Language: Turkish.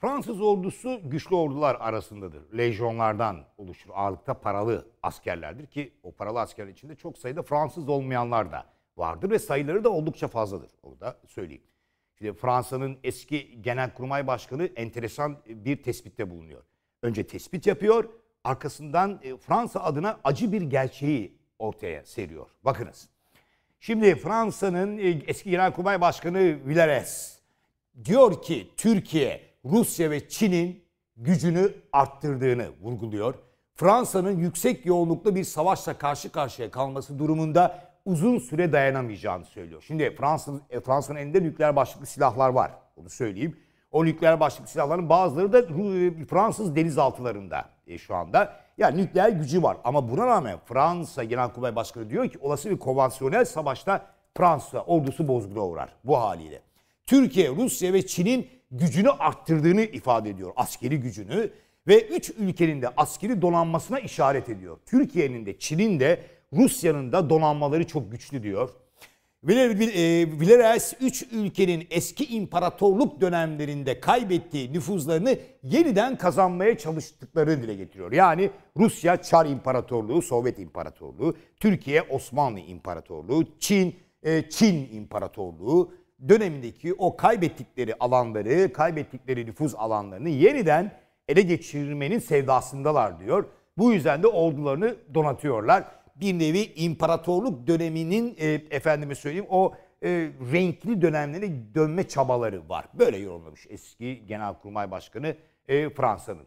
Fransız ordusu güçlü ordular arasındadır. Lejyonlardan oluşur. Ağırlıkta paralı askerlerdir ki o paralı askerlerin içinde çok sayıda Fransız olmayanlar da vardır ve sayıları da oldukça fazladır. Onu da söyleyeyim. Şimdi Fransa'nın eski genelkurmay başkanı enteresan e, bir tespitte bulunuyor. Önce tespit yapıyor, arkasından e, Fransa adına acı bir gerçeği ortaya seriyor. Bakınız. Şimdi Fransa'nın e, eski genelkurmay başkanı Villares diyor ki Türkiye Rusya ve Çin'in gücünü arttırdığını vurguluyor. Fransa'nın yüksek yoğunluklu bir savaşla karşı karşıya kalması durumunda uzun süre dayanamayacağını söylüyor. Şimdi Fransa'nın e, Fransa'nın elinde nükleer başlıklı silahlar var. Onu söyleyeyim. O nükleer başlıklı silahların bazıları da e, Fransız denizaltılarında e, şu anda. Yani nükleer gücü var. Ama buna rağmen Fransa Genelkurmay Başkanı diyor ki olası bir konvansiyonel savaşta Fransa ordusu bozguna uğrar bu haliyle. Türkiye, Rusya ve Çin'in gücünü arttırdığını ifade ediyor. Askeri gücünü ve üç ülkenin de askeri donanmasına işaret ediyor. Türkiye'nin de Çin'in de Rusya'nın da donanmaları çok güçlü diyor. E, Villares 3 ülkenin eski imparatorluk dönemlerinde kaybettiği nüfuzlarını yeniden kazanmaya çalıştıklarını dile getiriyor. Yani Rusya Çar İmparatorluğu, Sovyet İmparatorluğu, Türkiye Osmanlı İmparatorluğu, Çin e, Çin İmparatorluğu, dönemindeki o kaybettikleri alanları, kaybettikleri nüfuz alanlarını yeniden ele geçirmenin sevdasındalar diyor. Bu yüzden de ordularını donatıyorlar. Bir nevi imparatorluk döneminin e, efendime söyleyeyim o e, renkli dönemlere dönme çabaları var. Böyle yorumlamış eski Genelkurmay Başkanı e, Fransa'nın.